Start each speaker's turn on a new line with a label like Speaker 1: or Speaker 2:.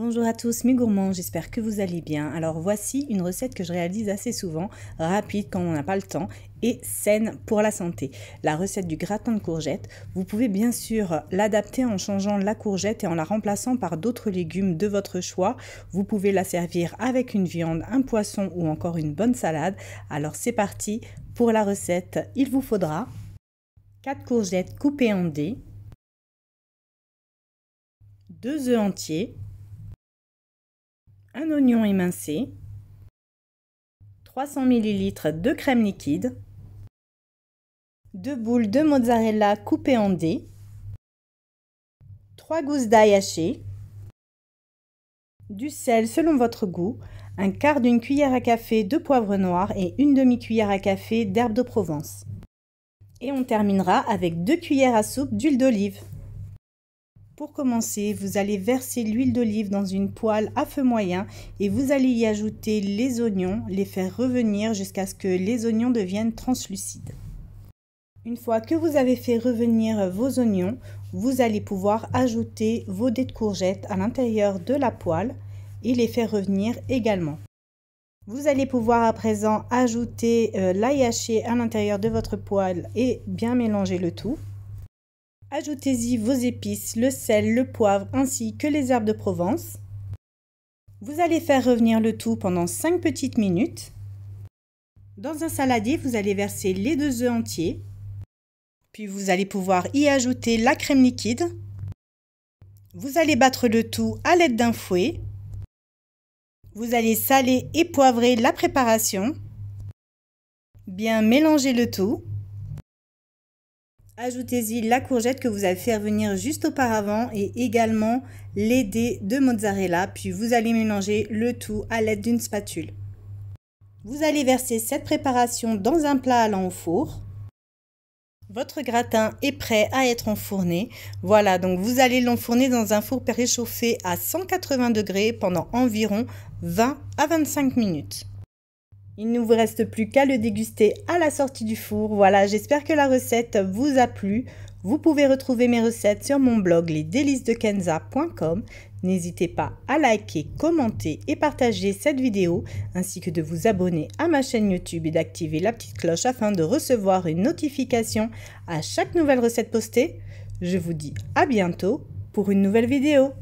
Speaker 1: Bonjour à tous mes gourmands, j'espère que vous allez bien. Alors voici une recette que je réalise assez souvent, rapide quand on n'a pas le temps et saine pour la santé. La recette du gratin de courgettes, vous pouvez bien sûr l'adapter en changeant la courgette et en la remplaçant par d'autres légumes de votre choix. Vous pouvez la servir avec une viande, un poisson ou encore une bonne salade. Alors c'est parti pour la recette. Il vous faudra 4 courgettes coupées en dés, 2 œufs entiers, un oignon émincé, 300 ml de crème liquide, 2 boules de mozzarella coupées en dés, 3 gousses d'ail hachées, du sel selon votre goût, un quart d'une cuillère à café de poivre noir et une demi-cuillère à café d'herbe de Provence. Et on terminera avec 2 cuillères à soupe d'huile d'olive. Pour commencer, vous allez verser l'huile d'olive dans une poêle à feu moyen et vous allez y ajouter les oignons, les faire revenir jusqu'à ce que les oignons deviennent translucides. Une fois que vous avez fait revenir vos oignons, vous allez pouvoir ajouter vos dés de courgettes à l'intérieur de la poêle et les faire revenir également. Vous allez pouvoir à présent ajouter euh, l'ail haché à l'intérieur de votre poêle et bien mélanger le tout. Ajoutez-y vos épices, le sel, le poivre ainsi que les herbes de Provence. Vous allez faire revenir le tout pendant 5 petites minutes. Dans un saladier, vous allez verser les deux œufs entiers. Puis vous allez pouvoir y ajouter la crème liquide. Vous allez battre le tout à l'aide d'un fouet. Vous allez saler et poivrer la préparation. Bien mélanger le tout. Ajoutez-y la courgette que vous avez fait revenir juste auparavant et également les dés de mozzarella, puis vous allez mélanger le tout à l'aide d'une spatule. Vous allez verser cette préparation dans un plat allant au four. Votre gratin est prêt à être enfourné. Voilà, donc vous allez l'enfourner dans un four préchauffé à 180 degrés pendant environ 20 à 25 minutes. Il ne vous reste plus qu'à le déguster à la sortie du four. Voilà, j'espère que la recette vous a plu. Vous pouvez retrouver mes recettes sur mon blog lesdélicesdekenza.com. N'hésitez pas à liker, commenter et partager cette vidéo, ainsi que de vous abonner à ma chaîne YouTube et d'activer la petite cloche afin de recevoir une notification à chaque nouvelle recette postée. Je vous dis à bientôt pour une nouvelle vidéo.